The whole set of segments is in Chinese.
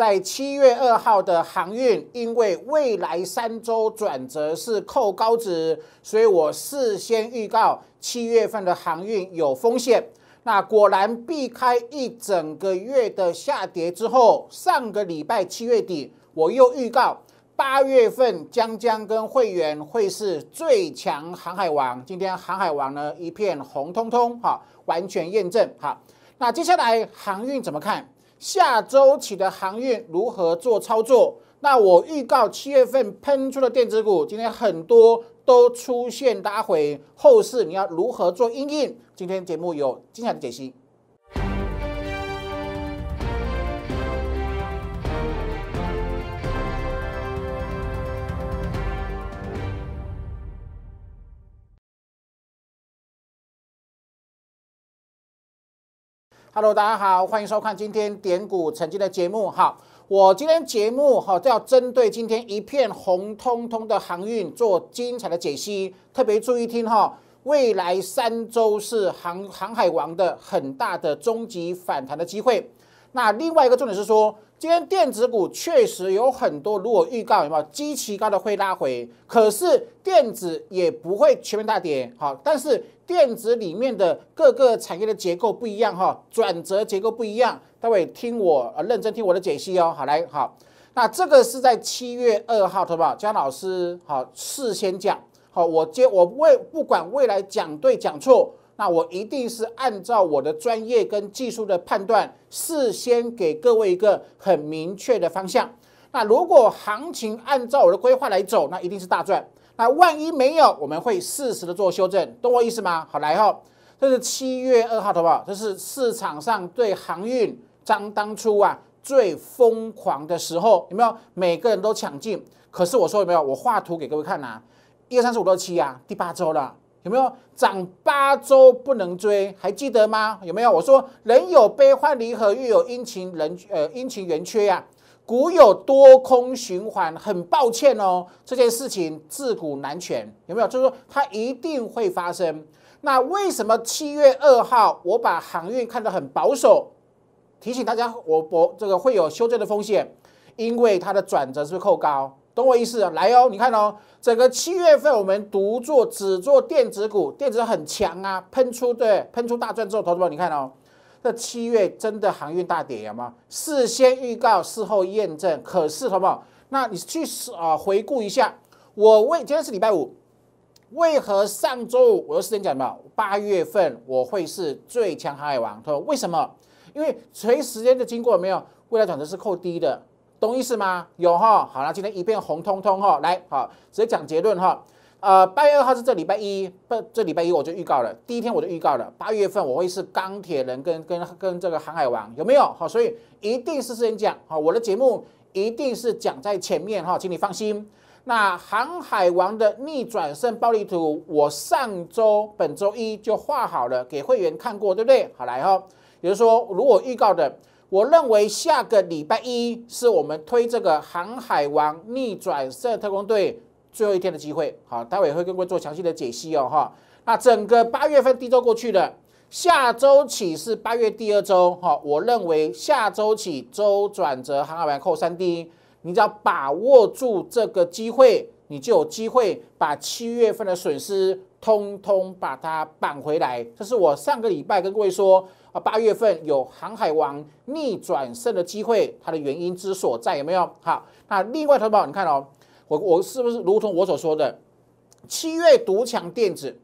在七月二号的航运，因为未来三周转折是扣高值，所以我事先预告七月份的航运有风险。那果然避开一整个月的下跌之后，上个礼拜七月底，我又预告八月份将将跟会员会是最强航海王。今天航海王呢一片红彤彤，哈，完全验证哈。那接下来航运怎么看？下周起的航运如何做操作？那我预告七月份喷出的电子股，今天很多都出现，大回，后市你要如何做应今天节目有精彩的解析。Hello，大家好，欢迎收看今天典股绩的节目。好，我今天节目哈，要针对今天一片红彤彤的航运做精彩的解析。特别注意听哈，未来三周是航航海王的很大的终极反弹的机会。那另外一个重点是说，今天电子股确实有很多，如果预告有有基其高的会拉回，可是电子也不会全面大跌，好，但是电子里面的各个产业的结构不一样哈，转折结构不一样，待会听我，呃，认真听我的解析哦，好来，好，那这个是在七月二号，好不好？江老师，好，事先讲，好，我接我未不管未来讲对讲错。那我一定是按照我的专业跟技术的判断，事先给各位一个很明确的方向。那如果行情按照我的规划来走，那一定是大赚。那万一没有，我们会适时的做修正，懂我意思吗？好，来哈，这是七月二号，好不好？这是市场上对航运张当初啊最疯狂的时候，有没有？每个人都抢进。可是我说有没有？我画图给各位看啊，一二三四五六七啊，第八周了。有没有涨八周不能追？还记得吗？有没有我说人有悲欢离合，月有阴晴人呃阴晴圆缺呀？股有多空循环，很抱歉哦，这件事情自古难全，有没有？就是说它一定会发生。那为什么七月二号我把航运看得很保守？提醒大家，我我这个会有修正的风险，因为它的转折是够高。懂我意思啊？来哦，你看哦，整个七月份我们独做只做电子股，电子很强啊，喷出对，喷出大赚之后，投资宝你看哦，这七月真的航运大跌吗？事先预告，事后验证，可是不好？那你去啊回顾一下，我为今天是礼拜五，为何上周五我有时间讲什八月份我会是最强航海王，他说为什么？因为随时间的经过，没有未来转折是扣低的。懂意思吗？有哈，好了，今天一片红彤彤哈，来好，直接讲结论哈。呃，八月二号是这礼拜一，不，这礼拜一我就预告了，第一天我就预告了，八月份我会是钢铁人跟跟跟这个航海王有没有？好，所以一定是先讲哈，我的节目一定是讲在前面哈，请你放心。那航海王的逆转胜暴力图，我上周本周一就画好了，给会员看过，对不对？好来哈，也就是说如果预告的。我认为下个礼拜一是我们推这个航海王逆转胜特工队最后一天的机会。好，待会也会跟各位做详细的解析哦。哈，那整个八月份第一周过去了，下周起是八月第二周。哈，我认为下周起周转折航海王扣三 D，你只要把握住这个机会，你就有机会把七月份的损失通通把它扳回来。这是我上个礼拜跟各位说。啊，八月份有航海王逆转胜的机会，它的原因之所在有没有？好，那另外投保，你看哦，我我是不是如同我所说的七月独强电子？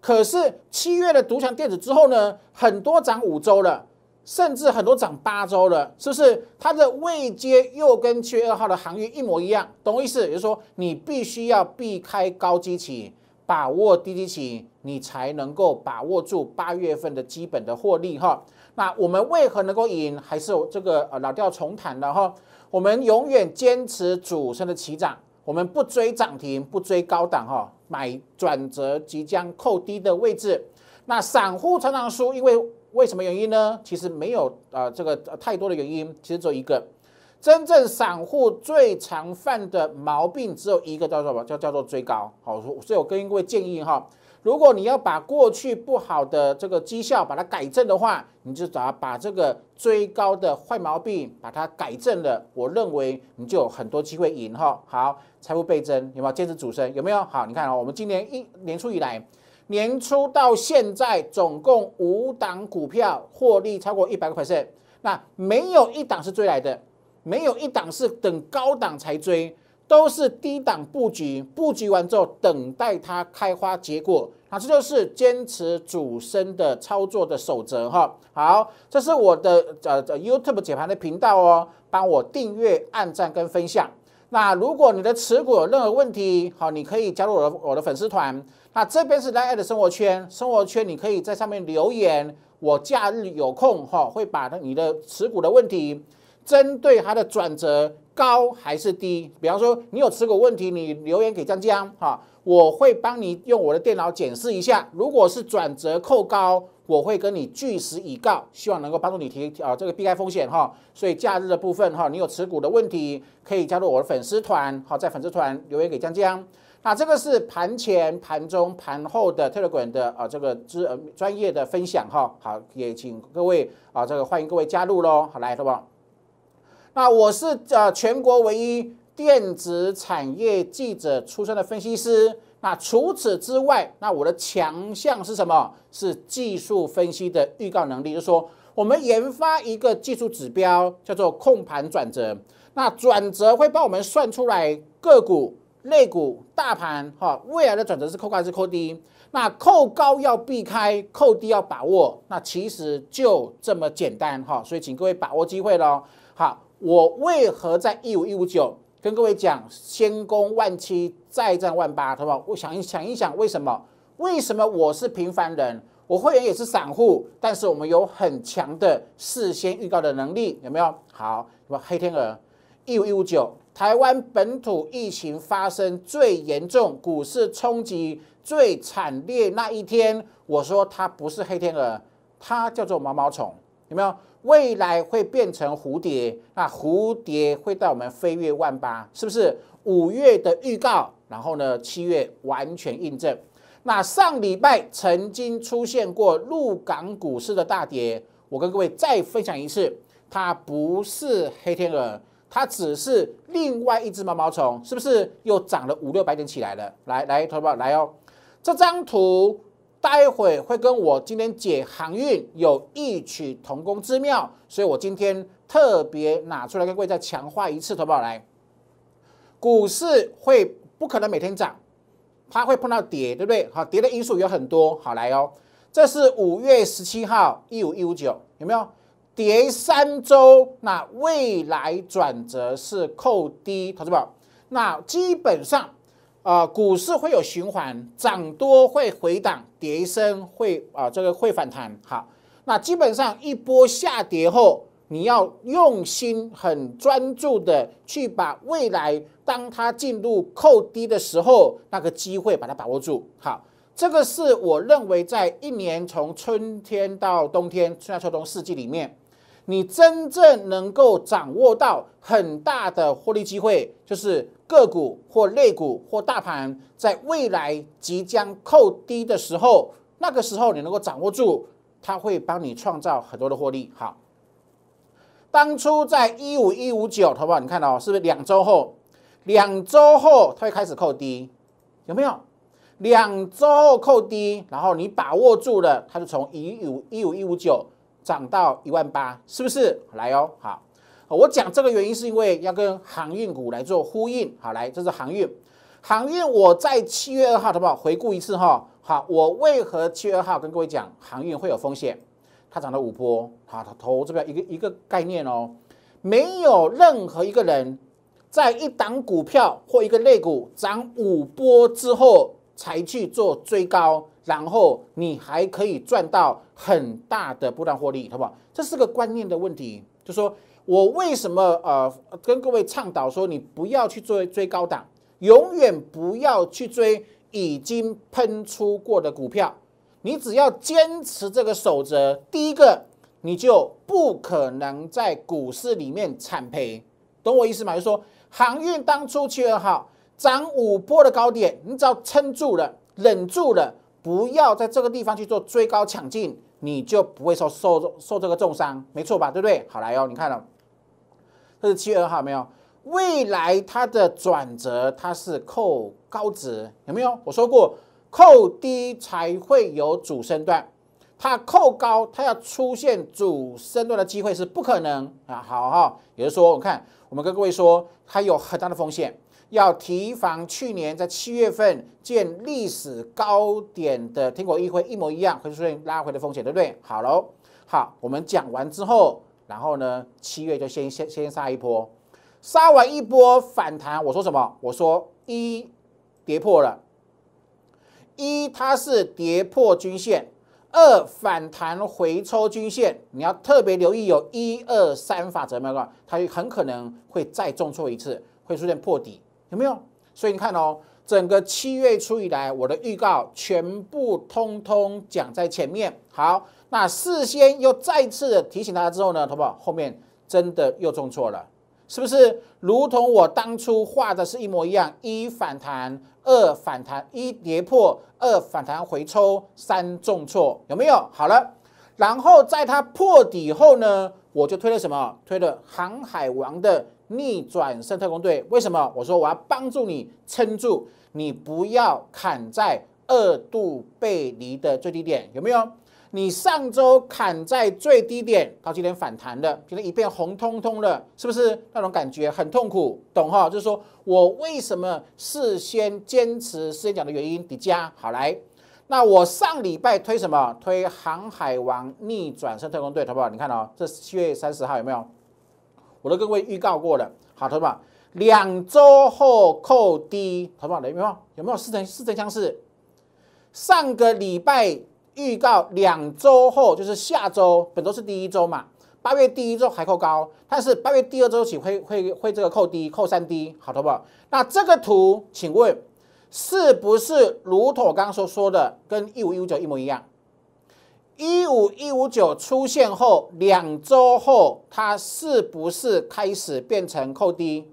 可是七月的独强电子之后呢，很多涨五周了，甚至很多涨八周了，是不是？它的位阶又跟七月二号的航运一模一样，懂我意思？也就是说，你必须要避开高基期，把握低低企，你才能够把握住八月份的基本的获利哈。那我们为何能够赢？还是这个呃老调重弹的哈。我们永远坚持主升的起涨，我们不追涨停，不追高档哈，买转折即将扣低的位置。那散户成长输，因为为什么原因呢？其实没有呃这个太多的原因，其实只有一个。真正散户最常犯的毛病只有一个，叫做什么？叫叫做追高。好，所以我跟各位建议哈，如果你要把过去不好的这个绩效把它改正的话，你就找把这个追高的坏毛病把它改正了，我认为你就有很多机会赢哈。好，财富倍增有没有？坚持主升有没有？好，你看哦，我们今年一年初以来，年初到现在总共五档股票获利超过一百个 percent，那没有一档是追来的。没有一档是等高档才追，都是低档布局，布局完之后等待它开花结果啊！这就是坚持主升的操作的守则哈。好，这是我的呃 YouTube 解盘的频道哦，帮我订阅、按赞跟分享。那如果你的持股有任何问题，好，你可以加入我的我的粉丝团。那这边是 Life 的生活圈，生活圈你可以在上面留言，我假日有空哈，会把你的持股的问题。针对它的转折高还是低，比方说你有持股问题，你留言给江江哈，我会帮你用我的电脑检视一下。如果是转折扣高，我会跟你据实以告，希望能够帮助你提啊这个避开风险哈。所以假日的部分哈，你有持股的问题，可以加入我的粉丝团好，在粉丝团留言给江江。那这个是盘前、盘中、盘后的 Telegram 的啊这个专专业的分享哈。好，也请各位啊这个欢迎各位加入喽。好，来对不？那我是呃全国唯一电子产业记者出身的分析师。那除此之外，那我的强项是什么？是技术分析的预告能力。就说我们研发一个技术指标，叫做控盘转折。那转折会帮我们算出来个股、类股、大盘哈未来的转折是扣高还是扣低？那扣高要避开，扣低要把握。那其实就这么简单哈，所以请各位把握机会喽。好。我为何在一五一五九跟各位讲先攻万七，再战万八，好不好？我想一想一想，为什么？为什么我是平凡人，我会员也是散户，但是我们有很强的事先预告的能力，有没有？好，什么黑天鹅？一五一五九，台湾本土疫情发生最严重，股市冲击最惨烈那一天，我说它不是黑天鹅，它叫做毛毛虫。有没有未来会变成蝴蝶，那蝴蝶会带我们飞跃万八，是不是？五月的预告，然后呢？七月完全印证。那上礼拜曾经出现过陆港股市的大跌，我跟各位再分享一次，它不是黑天鹅，它只是另外一只毛毛虫，是不是？又涨了五六百点起来了。来来，头抱来哦，这张图。待会会跟我今天解航运有异曲同工之妙，所以我今天特别拿出来跟各位再强化一次，投保来，股市会不可能每天涨，它会碰到跌，对不对？好，跌的因素有很多，好来哦，这是五月十七号一五一五九，有没有？跌三周，那未来转折是扣低，投资宝，那基本上。啊，股市会有循环，涨多会回档，跌升会啊，这个会反弹。好，那基本上一波下跌后，你要用心、很专注的去把未来，当它进入扣低的时候，那个机会把它把握住。好，这个是我认为在一年从春天到冬天，春夏秋冬四季里面。你真正能够掌握到很大的获利机会，就是个股或类股或大盘在未来即将扣低的时候，那个时候你能够掌握住，它会帮你创造很多的获利。好，当初在一五一五九，好不好？你看到是不是两周后？两周后它会开始扣低，有没有？两周后扣低，然后你把握住了，它就从一五一五一五九。涨到一万八，是不是？来哦，好，我讲这个原因是因为要跟航运股来做呼应。好，来，这是航运，航运我在七月二号好不好？回顾一次哈，好，我为何七月二号跟各位讲航运会有风险？它涨了五波，好，它投这表一个一个概念哦，没有任何一个人在一档股票或一个类股涨五波之后才去做追高。然后你还可以赚到很大的波段获利，好不好？这是个观念的问题。就说我为什么呃跟各位倡导说，你不要去追追高档，永远不要去追已经喷出过的股票。你只要坚持这个守则，第一个你就不可能在股市里面惨赔。懂我意思吗？就说航运当初去得号涨五波的高点，你只要撑住了，忍住了。不要在这个地方去做追高抢进，你就不会受受受这个重伤，没错吧？对不对？好来哦，你看了，这是七月二号没有？未来它的转折它是扣高值，有没有？我说过，扣低才会有主升段，它扣高，它要出现主升段的机会是不可能啊！好哈，也就是说，我看我们跟各位说，它有很大的风险。要提防去年在七月份见历史高点的天果议会一模一样会出现拉回的风险，对不对？好喽，好，我们讲完之后，然后呢，七月就先先先杀一波，杀完一波反弹，我说什么？我说一跌破了，一它是跌破均线，二反弹回抽均线，你要特别留意有一二三法则嘛？它很可能会再重挫一次，会出现破底。有没有？所以你看哦，整个七月初以来，我的预告全部通通讲在前面。好，那事先又再次提醒大家之后呢，好不好？后面真的又中错了，是不是？如同我当初画的是一模一样，一反弹，二反弹，一跌破，二反弹回抽，三重挫，有没有？好了，然后在它破底后呢，我就推了什么？推了《航海王》的。逆转升特工队，为什么？我说我要帮助你撑住，你不要砍在二度背离的最低点，有没有？你上周砍在最低点，到今天反弹了，今天一片红彤彤的，是不是那种感觉很痛苦？懂哈？就是说我为什么事先坚持事先讲的原因，迪加好来。那我上礼拜推什么？推航海王逆转胜特工队，好不好？你看哦，这七月三十号有没有？我都跟各位预告过了，好的吧？两周后扣低，好不好？有没有有没有似曾似曾相似？上个礼拜预告两周后就是下周，本周是第一周嘛？八月第一周还扣高，但是八月第二周起会会会这个扣低扣三低，好的不？那这个图，请问是不是如同我刚刚所说的，跟一五一五九一模一样？一五一五九出现后两周后，它是不是开始变成扣低？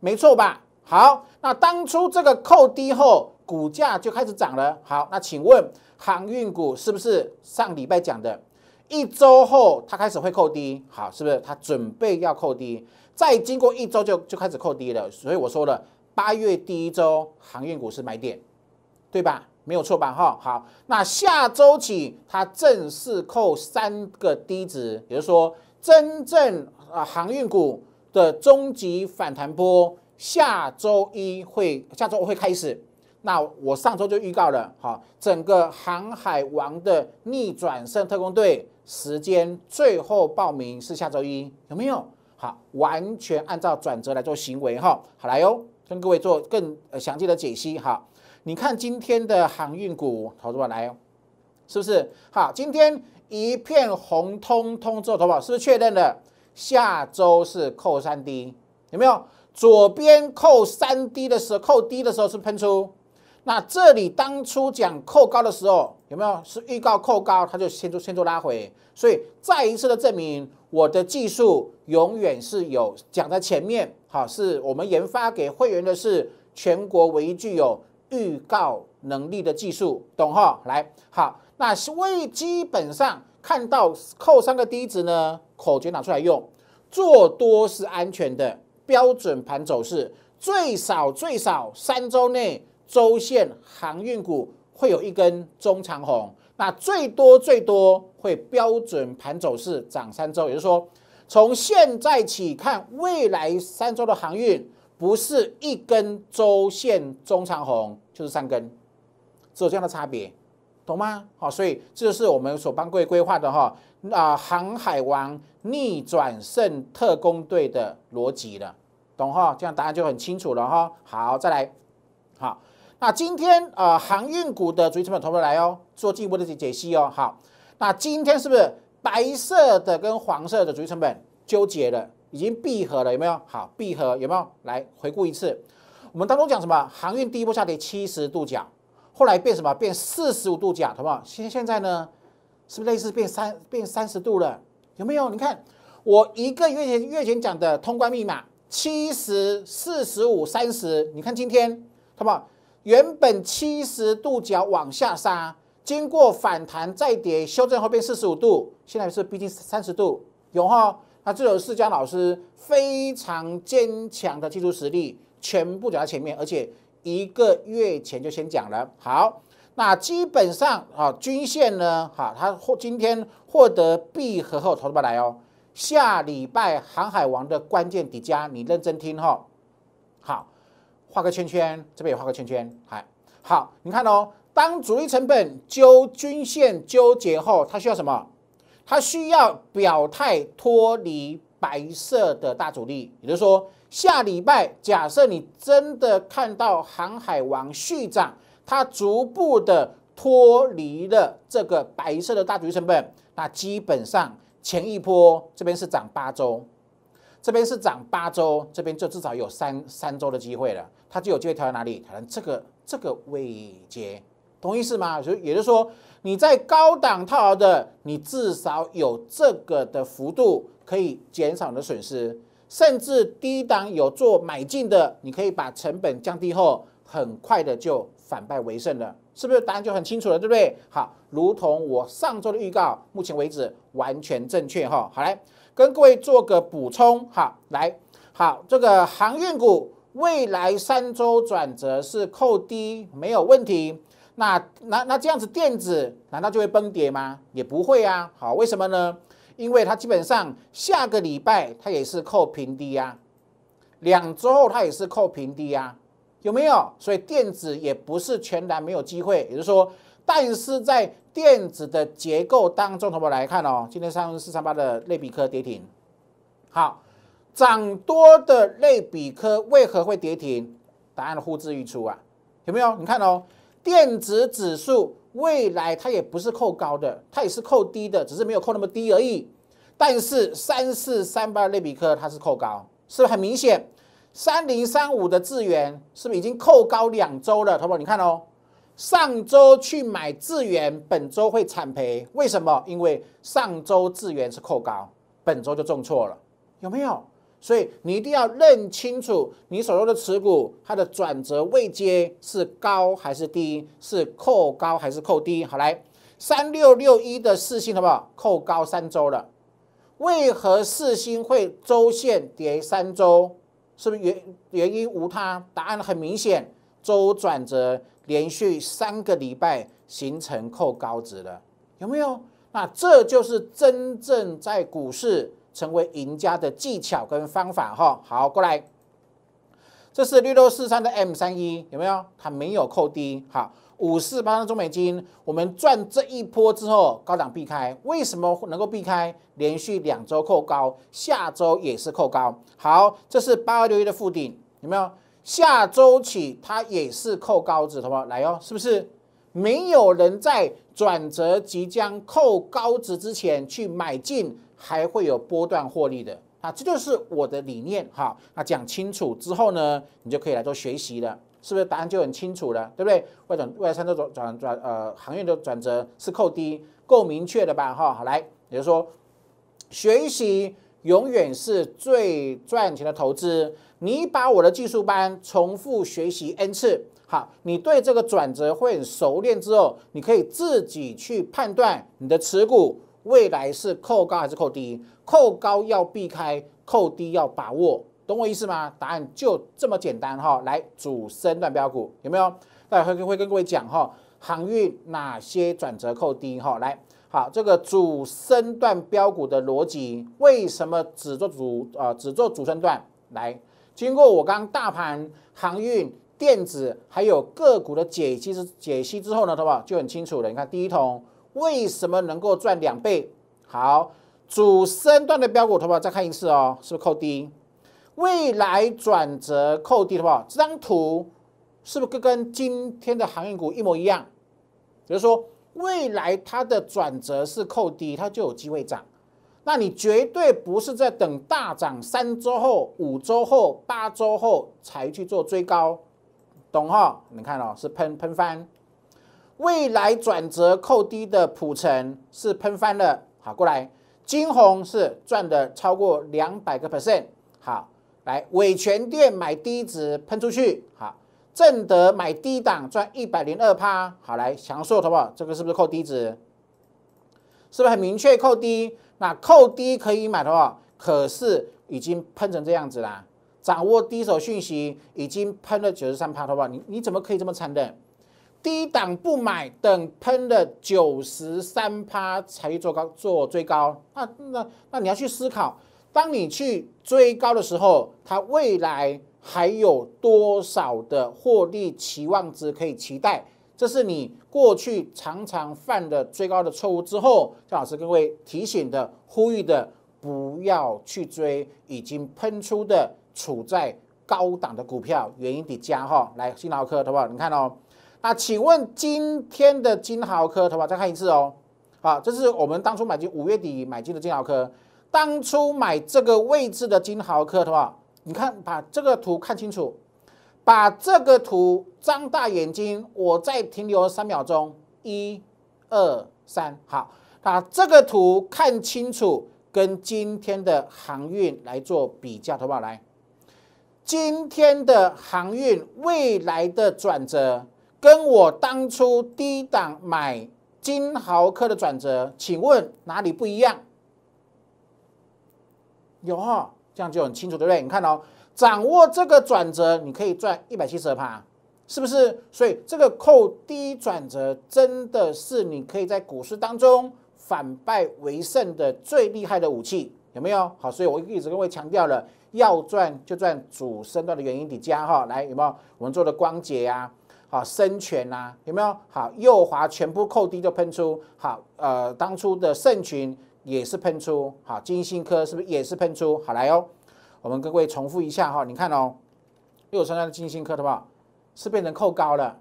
没错吧？好，那当初这个扣低后，股价就开始涨了。好，那请问航运股是不是上礼拜讲的？一周后它开始会扣低，好，是不是它准备要扣低？再经过一周就就开始扣低了。所以我说了，八月第一周航运股是买点，对吧？没有错版哈，好，那下周起它正式扣三个低值，也就是说，真正啊航运股的终极反弹波下周一会下周会开始。那我上周就预告了，好，整个航海王的逆转胜特工队时间最后报名是下周一，有没有？好，完全按照转折来做行为哈，好来哟，跟各位做更详细的解析哈。你看今天的航运股，投资者来，是不是？好，今天一片红通通，做投保是不是确认了？下周是扣三低，有没有？左边扣三低的时候，扣低的时候是喷出。那这里当初讲扣高的时候，有没有是预告扣高，它就先做先做拉回。所以再一次的证明，我的技术永远是有讲在前面。好，是我们研发给会员的是全国唯一具有。预告能力的技术，懂哈？来，好，那是为基本上看到扣三个低值呢，口诀拿出来用，做多是安全的。标准盘走势，最少最少三周内，周线航运股会有一根中长红。那最多最多会标准盘走势涨三周，也就是说，从现在起看未来三周的航运。不是一根周线中长红就是三根，只有这样的差别，懂吗？好，所以这就是我们所帮各位规划的哈啊航海王逆转胜特工队的逻辑了，懂哈？这样答案就很清楚了哈。好，再来，好，那今天呃航运股的主力成本投不投来哦？做进一步的解析哦。好，那今天是不是白色的跟黄色的主力成本纠结了？已经闭合了，有没有？好，闭合有没有？来回顾一次，我们当中讲什么？航运第一波下跌七十度角，后来变什么？变四十五度角，好不好？现现在呢，是不是类似变三变三十度了？有没有？你看我一个月前月前讲的通关密码，七十、四十五、三十。你看今天，好不好？原本七十度角往下杀，经过反弹再跌，修正后变四十五度，现在是逼近三十度，有哈？那这首四江老师非常坚强的技术实力，全部讲在前面，而且一个月前就先讲了。好，那基本上啊，均线呢，哈，它获今天获得闭合后，投志们来哦，下礼拜航海王的关键底价，你认真听哈。好，画个圈圈，这边也画个圈圈，还好，你看哦，当主力成本纠均线纠结后，它需要什么？它需要表态脱离白色的大主力，也就是说，下礼拜假设你真的看到航海王续涨，它逐步的脱离了这个白色的大主力成本，那基本上前一波这边是涨八周，这边是涨八周，这边就至少有三三周的机会了，它就有机会调到哪里？可能这个这个位阶，同意思吗？所以也就是说。你在高档套牢的，你至少有这个的幅度可以减少的损失；甚至低档有做买进的，你可以把成本降低后，很快的就反败为胜了，是不是？答案就很清楚了，对不对？好，如同我上周的预告，目前为止完全正确哈。好来，跟各位做个补充哈，来，好，这个航运股未来三周转折是扣低没有问题。那那那这样子，电子难道就会崩跌吗？也不会啊。好，为什么呢？因为它基本上下个礼拜它也是扣平低呀，两周后它也是扣平低呀，有没有？所以电子也不是全然没有机会。也就是说，但是在电子的结构当中，同们来看哦，今天三六四三八的类比科跌停。好，涨多的类比科为何会跌停？答案呼之欲出啊，有没有？你看哦。电子指数未来它也不是扣高的，它也是扣低的，只是没有扣那么低而已。但是三四三八类比科它是扣高，是不是很明显？三零三五的智元是不是已经扣高两周了？淘宝你看哦，上周去买智元，本周会惨赔，为什么？因为上周智元是扣高，本周就重错了，有没有？所以你一定要认清楚，你手中的持股它的转折位阶是高还是低，是扣高还是扣低？好来，三六六一的四星好不好？扣高三周了，为何四星会周线跌三周？是不是原原因无他？答案很明显，周转折连续三个礼拜形成扣高值了，有没有？那这就是真正在股市。成为赢家的技巧跟方法哈，好过来，这是六六四三的 M 三一有没有？它没有扣低，好，五四八的中美金，我们赚这一波之后，高档避开，为什么能够避开？连续两周扣高，下周也是扣高，好，这是八二六一的附顶有没有？下周起它也是扣高值，好不好？来哦，是不是？没有人在转折即将扣高值之前去买进。还会有波段获利的啊，这就是我的理念哈。那讲清楚之后呢，你就可以来做学习了，是不是？答案就很清楚了，对不对？外转、外三的转转转呃，行业的转折是扣低、够明确的吧？哈，好来，也就是说，学习永远是最赚钱的投资。你把我的技术班重复学习 n 次，好，你对这个转折会很熟练之后，你可以自己去判断你的持股。未来是扣高还是扣低？扣高要避开，扣低要把握，懂我意思吗？答案就这么简单哈！来，主升段标股有没有？那会会跟各位讲哈，航运哪些转折扣低哈？来，好，这个主升段标股的逻辑，为什么只做主啊？只做主升段？来，经过我刚大盘、航运、电子还有个股的解析之解析之后呢，对吧？就很清楚了。你看第一桶。为什么能够赚两倍？好，主升段的标股，的不再看一次哦，是不是扣低？未来转折扣低，的不这张图是不是跟跟今天的行业股一模一样？比如说，未来它的转折是扣低，它就有机会涨。那你绝对不是在等大涨三周后、五周后、八周后才去做追高，懂哈？你看哦，是喷喷翻。未来转折扣低的普成是喷翻了，好过来，金红是赚的超过两百个 percent，好来，伟全店买低值喷出去，好，正德买低档赚一百零二趴，好来，强硕好不好？这个是不是扣低值？是不是很明确扣低？那扣低可以买的话，可是已经喷成这样子啦，掌握低手讯息，已经喷了九十三趴，好不好？你你怎么可以这么惨的？低档不买，等喷了九十三趴才去做高做追高。那那那你要去思考，当你去追高的时候，它未来还有多少的获利期望值可以期待？这是你过去常常犯的追高的错误。之后，向老师各位提醒的呼吁的，不要去追已经喷出的处在高档的股票。原因叠加哈，来新劳科好不好？你看哦。啊，请问今天的金豪科，好不好？再看一次哦。好，这是我们当初买进五月底买进的金豪科，当初买这个位置的金豪科，好不好？你看，把这个图看清楚，把这个图张大眼睛，我再停留三秒钟，一、二、三，好，把这个图看清楚，跟今天的航运来做比较，好不好？来，今天的航运未来的转折。跟我当初低档买金豪科的转折，请问哪里不一样？有哈，这样就很清楚对不对？你看哦，掌握这个转折，你可以赚一百七十二趴，是不是？所以这个扣低转折真的是你可以在股市当中反败为胜的最厉害的武器，有没有？好，所以我一直跟各位强调了，要赚就赚主升段的原因底加哈，来有没有？我们做的光解呀。好，生泉呐，有没有？好，右滑全部扣低就喷出。好，呃，当初的肾群也是喷出。好，金星科是不是也是喷出？好，来哦，我们各位重复一下哈。你看哦，六三三的金星科，的话是变成扣高了。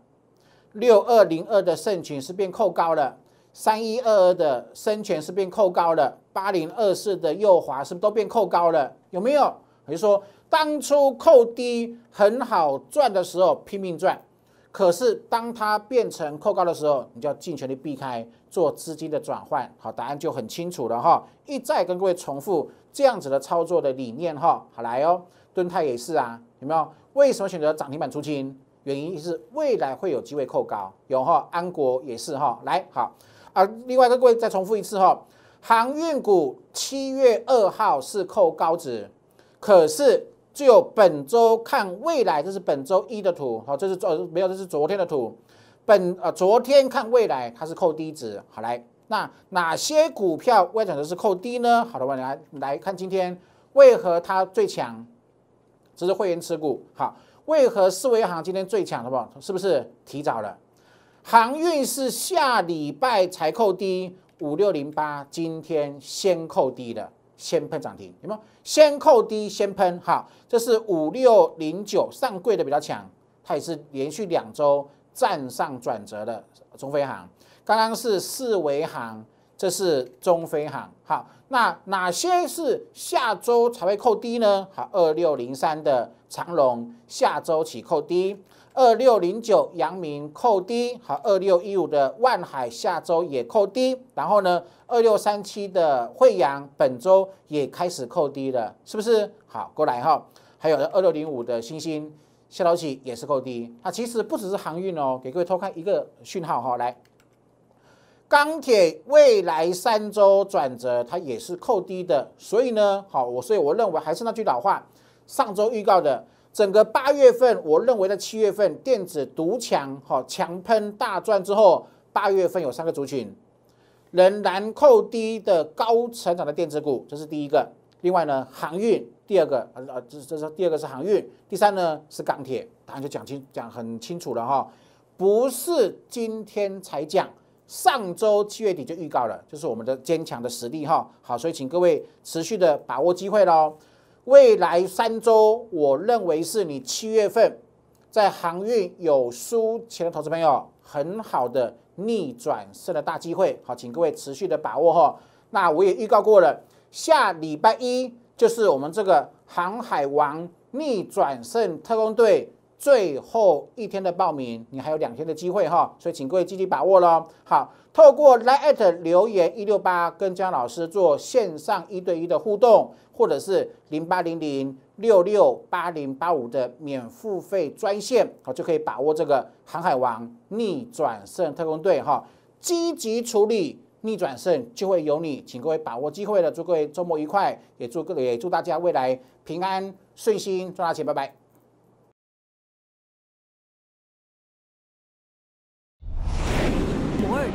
六二零二的肾群是变扣高了。三一二二的生泉是变扣高了。八零二四的右滑是不是都变扣高了？有没有？你说当初扣低很好赚的时候，拼命赚。可是，当它变成扣高的时候，你要尽全力避开做资金的转换。好，答案就很清楚了哈。一再跟各位重复这样子的操作的理念哈。好，来哦，盾泰也是啊，有没有？为什么选择涨停板出清？原因是未来会有机会扣高，有哈。安国也是哈。来，好啊。另外一个各位再重复一次哈，航运股七月二号是扣高值，可是。就本周看未来，这是本周一的图，好，这是昨没有，这是昨天的图。本啊，昨天看未来，它是扣低值。好来，那哪些股票未来涨的是扣低呢？好的，我们来来看今天为何它最强，这是会员持股。好，为何四维行今天最强的不？是不是提早了？航运是下礼拜才扣低五六零八，今天先扣低的。先喷涨停，有没有？先扣低，先喷，好，这是五六零九上柜的比较强，它也是连续两周站上转折的中飞航，刚刚是四维航，这是中飞航，好，那哪些是下周才会扣低呢？好，二六零三的长荣下周起扣低，二六零九阳明扣低，好，二六一五的万海下周也扣低，然后呢？二六三七的惠阳本周也开始扣低了，是不是？好，过来哈。还有呢，二六零五的星星下头起也是扣低。它其实不只是航运哦，给各位偷看一个讯号哈。来，钢铁未来三周转折，它也是扣低的。所以呢，好，我所以我认为还是那句老话，上周预告的整个八月份，我认为在七月份电子独强哈强喷大赚之后，八月份有三个族群。仍然扣低的高成长的电子股，这是第一个。另外呢，航运，第二个啊啊，这这是第二个是航运。第三呢是钢铁，答案就讲清讲很清楚了哈，不是今天才讲，上周七月底就预告了，就是我们的坚强的实力哈。好，所以请各位持续的把握机会喽。未来三周，我认为是你七月份在航运有输钱的投资朋友很好的。逆转胜的大机会，好，请各位持续的把握哈。那我也预告过了，下礼拜一就是我们这个航海王逆转胜特工队最后一天的报名，你还有两天的机会哈，所以请各位积极把握喽。好。透过来艾特留言一六八跟江老师做线上一对一的互动，或者是零八零零六六八零八五的免付费专线，好就可以把握这个航海王逆转胜特工队哈，积极处理逆转胜就会有你，请各位把握机会了，祝各位周末愉快，也祝各也祝大家未来平安顺心赚大钱，拜拜。